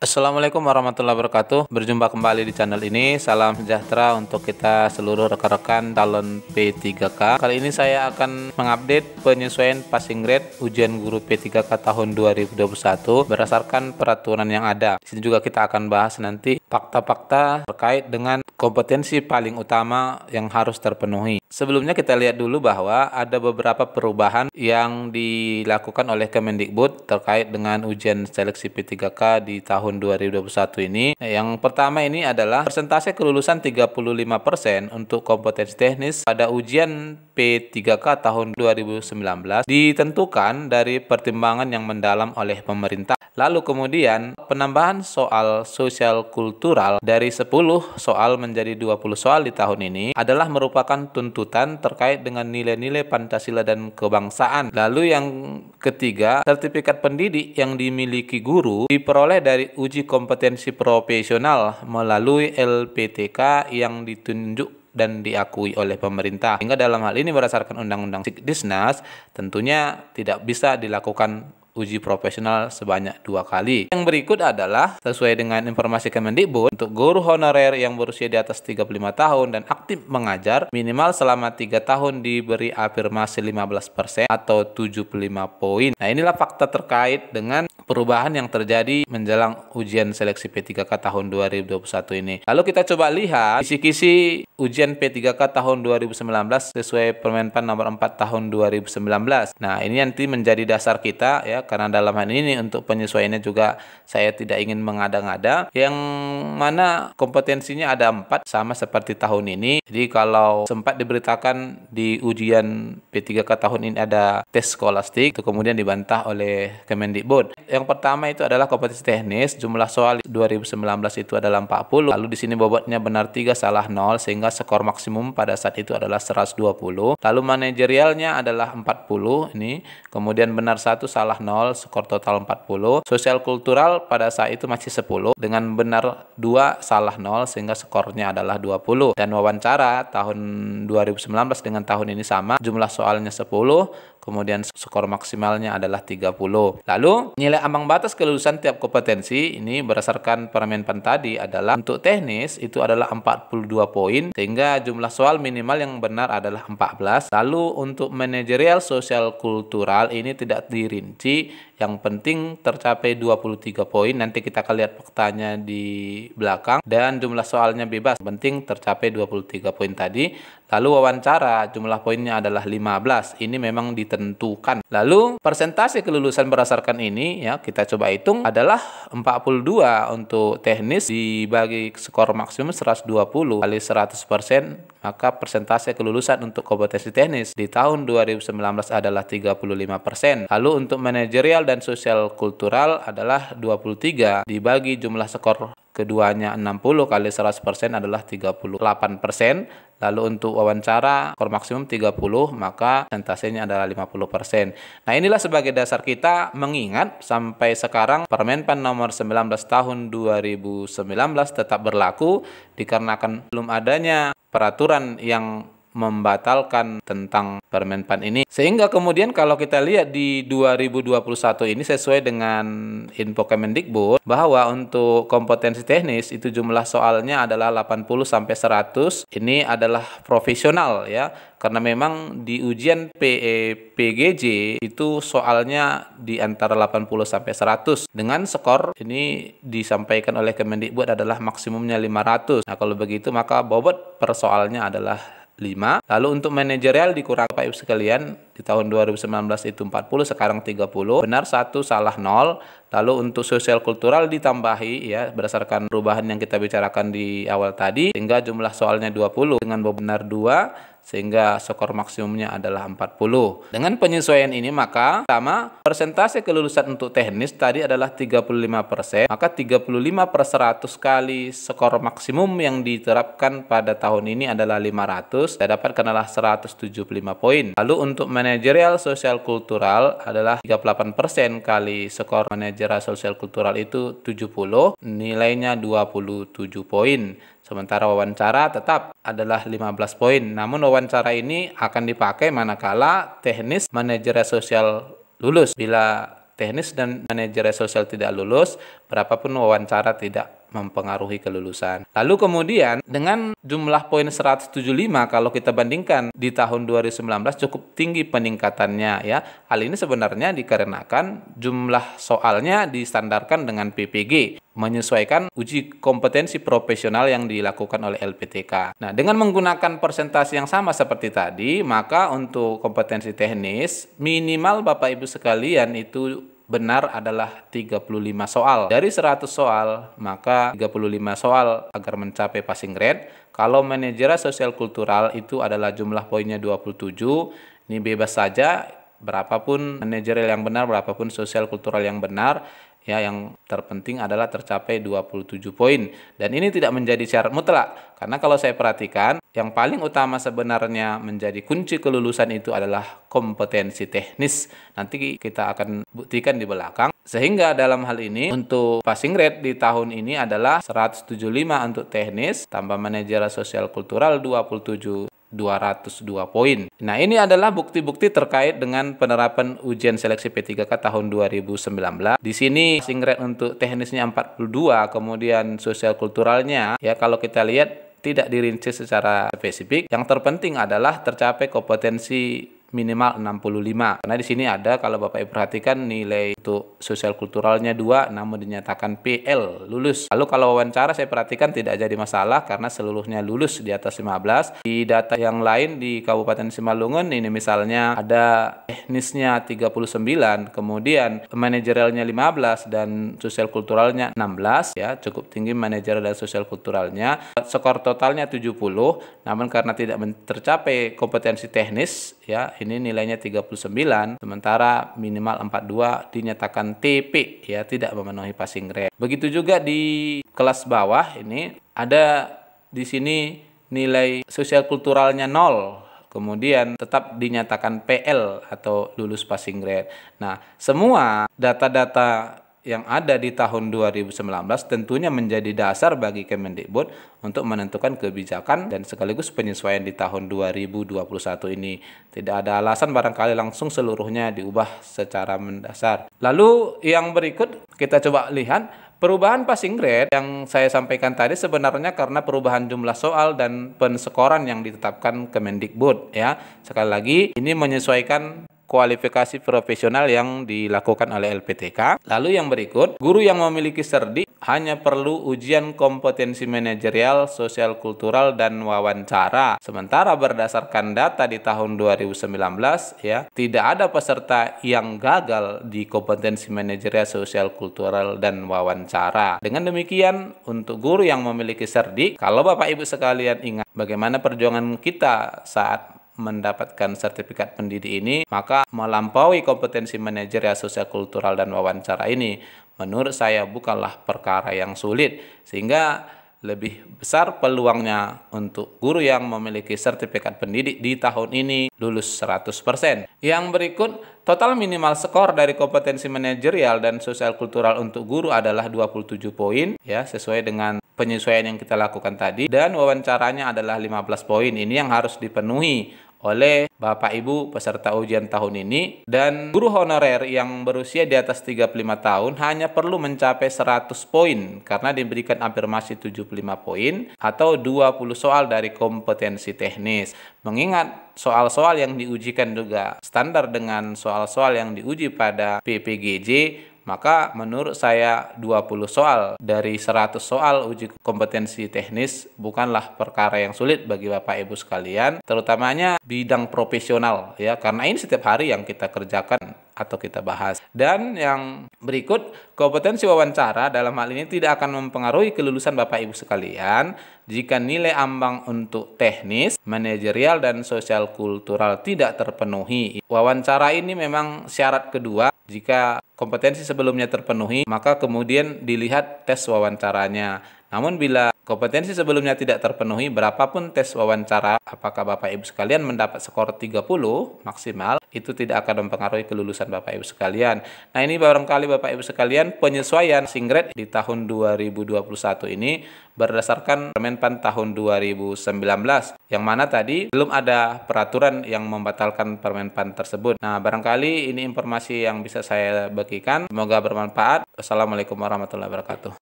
Assalamualaikum warahmatullahi wabarakatuh. Berjumpa kembali di channel ini. Salam sejahtera untuk kita seluruh rekan-rekan talon P3K. Kali ini saya akan mengupdate penyesuaian passing grade ujian guru P3K tahun 2021 berdasarkan peraturan yang ada. Di sini juga kita akan bahas nanti fakta-fakta terkait dengan kompetensi paling utama yang harus terpenuhi. Sebelumnya kita lihat dulu bahwa ada beberapa perubahan yang dilakukan oleh Kemendikbud terkait dengan ujian seleksi P3K di tahun 2021 ini. Yang pertama ini adalah persentase kelulusan 35% untuk kompetensi teknis pada ujian P3K tahun 2019 ditentukan dari pertimbangan yang mendalam oleh pemerintah Lalu kemudian penambahan soal sosial kultural dari 10 soal menjadi 20 soal di tahun ini adalah merupakan tuntutan terkait dengan nilai-nilai Pancasila dan kebangsaan. Lalu yang ketiga, sertifikat pendidik yang dimiliki guru diperoleh dari uji kompetensi profesional melalui LPTK yang ditunjuk dan diakui oleh pemerintah. Sehingga dalam hal ini berdasarkan Undang-Undang Sikdisnas tentunya tidak bisa dilakukan uji profesional sebanyak dua kali. Yang berikut adalah sesuai dengan informasi Kemendikbud untuk guru honorer yang berusia di atas 35 tahun dan aktif mengajar minimal selama tiga tahun diberi afirmasi 15% atau 75 poin. Nah, inilah fakta terkait dengan perubahan yang terjadi menjelang ujian seleksi P3K tahun 2021 ini. Lalu kita coba lihat kisi-kisi ujian P3K tahun 2019 sesuai Permenpan nomor 4 tahun 2019. Nah, ini nanti menjadi dasar kita ya karena dalam hal ini untuk penyesuaiannya juga saya tidak ingin mengada-ngada yang mana kompetensinya ada empat sama seperti tahun ini jadi kalau sempat diberitakan di ujian P3K tahun ini ada tes skolastik itu kemudian dibantah oleh Kemendikbud yang pertama itu adalah kompetensi teknis jumlah soal 2019 itu adalah 40 lalu di sini bobotnya benar 3 salah 0 sehingga skor maksimum pada saat itu adalah 120 lalu manajerialnya adalah 40 ini kemudian benar 1 salah 0 0, skor total 40. Sosial kultural pada saat itu masih 10 dengan benar 2 salah 0 sehingga skornya adalah 20. Dan wawancara tahun 2019 dengan tahun ini sama, jumlah soalnya 10, kemudian skor maksimalnya adalah 30. Lalu nilai ambang batas kelulusan tiap kompetensi ini berdasarkan Permenpan tadi adalah untuk teknis itu adalah 42 poin sehingga jumlah soal minimal yang benar adalah 14. Lalu untuk manajerial sosial kultural ini tidak dirinci yang penting tercapai 23 poin. Nanti kita akan lihat faktanya di belakang dan jumlah soalnya bebas. penting tercapai 23 poin tadi. Lalu wawancara jumlah poinnya adalah 15. Ini memang ditentukan. Lalu persentase kelulusan berdasarkan ini ya kita coba hitung adalah 42 untuk teknis dibagi skor maksimum 120 kali 100% maka persentase kelulusan untuk kompetensi teknis di tahun 2019 adalah 35%. Lalu untuk manajemen manajerial dan sosial kultural adalah 23 dibagi jumlah skor keduanya 60 kali 100% adalah 38%. Lalu untuk wawancara skor maksimum 30 maka sentasenya adalah 50%. Nah, inilah sebagai dasar kita mengingat sampai sekarang Permenpan nomor 19 tahun 2019 tetap berlaku dikarenakan belum adanya peraturan yang membatalkan tentang permenpan ini. Sehingga kemudian kalau kita lihat di 2021 ini sesuai dengan info Kemendikbud bahwa untuk kompetensi teknis itu jumlah soalnya adalah 80 sampai 100. Ini adalah profesional ya karena memang di ujian PE PGJ itu soalnya di antara 80 sampai 100 dengan skor ini disampaikan oleh Kemendikbud adalah maksimumnya 500. Nah, kalau begitu maka bobot persoalnya adalah 5. Lalu untuk manajerial dikurang Pak Ibu sekalian di tahun 2019 itu 40 sekarang 30. Benar satu salah 0. Lalu untuk sosial kultural ditambahi ya berdasarkan perubahan yang kita bicarakan di awal tadi sehingga jumlah soalnya 20 dengan benar 2 sehingga skor maksimumnya adalah 40. Dengan penyesuaian ini maka pertama persentase kelulusan untuk teknis tadi adalah 35%, maka 35 per 100 kali skor maksimum yang diterapkan pada tahun ini adalah 500, saya dapatkan adalah 175 poin. Lalu untuk manajerial sosial kultural adalah 38% kali skor manajerial sosial kultural itu 70, nilainya 27 poin. Sementara wawancara tetap adalah 15 poin. Namun wawancara ini akan dipakai manakala teknis manajer sosial lulus. Bila teknis dan manajer sosial tidak lulus, berapapun wawancara tidak mempengaruhi kelulusan. Lalu kemudian dengan jumlah poin 175 kalau kita bandingkan di tahun 2019 cukup tinggi peningkatannya ya. Hal ini sebenarnya dikarenakan jumlah soalnya distandarkan dengan PPG menyesuaikan uji kompetensi profesional yang dilakukan oleh LPTK. Nah, dengan menggunakan persentase yang sama seperti tadi, maka untuk kompetensi teknis minimal Bapak Ibu sekalian itu benar adalah 35 soal. Dari 100 soal, maka 35 soal agar mencapai passing grade. Kalau manajer sosial kultural itu adalah jumlah poinnya 27. Ini bebas saja, berapapun manajerial yang benar, berapapun sosial kultural yang benar, ya yang terpenting adalah tercapai 27 poin dan ini tidak menjadi syarat mutlak karena kalau saya perhatikan yang paling utama sebenarnya menjadi kunci kelulusan itu adalah kompetensi teknis nanti kita akan buktikan di belakang sehingga dalam hal ini untuk passing rate di tahun ini adalah 175 untuk teknis tambah manajer sosial kultural 27 202 poin. Nah, ini adalah bukti-bukti terkait dengan penerapan ujian seleksi P3K tahun 2019. Di sini passing untuk teknisnya 42, kemudian sosial kulturalnya ya kalau kita lihat tidak dirinci secara spesifik. Yang terpenting adalah tercapai kompetensi minimal 65. Karena di sini ada kalau Bapak Ibu perhatikan nilai untuk sosial kulturalnya 2 namun dinyatakan PL lulus. Lalu kalau wawancara saya perhatikan tidak jadi masalah karena seluruhnya lulus di atas 15. Di data yang lain di Kabupaten Simalungun ini misalnya ada teknisnya 39, kemudian manajerialnya 15 dan sosial kulturalnya 16 ya, cukup tinggi manajer dan sosial kulturalnya. Skor totalnya 70, namun karena tidak tercapai kompetensi teknis ya ini nilainya 39 sementara minimal 42 dinyatakan TP ya tidak memenuhi passing grade. Begitu juga di kelas bawah ini ada di sini nilai sosial kulturalnya 0 kemudian tetap dinyatakan PL atau lulus passing grade. Nah, semua data-data yang ada di tahun 2019 tentunya menjadi dasar bagi Kemendikbud untuk menentukan kebijakan dan sekaligus penyesuaian di tahun 2021 ini. Tidak ada alasan barangkali langsung seluruhnya diubah secara mendasar. Lalu yang berikut kita coba lihat Perubahan passing grade yang saya sampaikan tadi sebenarnya karena perubahan jumlah soal dan penskoran yang ditetapkan Kemendikbud ya. Sekali lagi ini menyesuaikan kualifikasi profesional yang dilakukan oleh LPTK. Lalu yang berikut, guru yang memiliki serdi hanya perlu ujian kompetensi manajerial, sosial kultural dan wawancara. Sementara berdasarkan data di tahun 2019 ya, tidak ada peserta yang gagal di kompetensi manajerial, sosial kultural dan wawancara. Dengan demikian, untuk guru yang memiliki serdi, kalau Bapak Ibu sekalian ingat bagaimana perjuangan kita saat mendapatkan sertifikat pendidik ini, maka melampaui kompetensi manajerial sosial kultural dan wawancara ini, menurut saya bukanlah perkara yang sulit, sehingga lebih besar peluangnya untuk guru yang memiliki sertifikat pendidik di tahun ini lulus 100%. Yang berikut, total minimal skor dari kompetensi manajerial dan sosial kultural untuk guru adalah 27 poin ya sesuai dengan penyesuaian yang kita lakukan tadi dan wawancaranya adalah 15 poin. Ini yang harus dipenuhi oleh Bapak Ibu peserta ujian tahun ini dan guru honorer yang berusia di atas 35 tahun hanya perlu mencapai 100 poin karena diberikan afirmasi 75 poin atau 20 soal dari kompetensi teknis. Mengingat soal-soal yang diujikan juga standar dengan soal-soal yang diuji pada PPGJ maka menurut saya 20 soal dari 100 soal uji kompetensi teknis bukanlah perkara yang sulit bagi Bapak Ibu sekalian, terutamanya bidang profesional ya karena ini setiap hari yang kita kerjakan atau kita bahas. Dan yang berikut, kompetensi wawancara dalam hal ini tidak akan mempengaruhi kelulusan Bapak Ibu sekalian jika nilai ambang untuk teknis, manajerial dan sosial kultural tidak terpenuhi. Wawancara ini memang syarat kedua. Jika kompetensi sebelumnya terpenuhi, maka kemudian dilihat tes wawancaranya. Namun bila Kompetensi sebelumnya tidak terpenuhi berapapun tes wawancara, apakah Bapak Ibu sekalian mendapat skor 30 maksimal, itu tidak akan mempengaruhi kelulusan Bapak Ibu sekalian. Nah ini barangkali Bapak Ibu sekalian penyesuaian singret di tahun 2021 ini berdasarkan Permenpan tahun 2019 yang mana tadi belum ada peraturan yang membatalkan Permenpan tersebut. Nah barangkali ini informasi yang bisa saya bagikan. Semoga bermanfaat. Wassalamualaikum warahmatullahi wabarakatuh.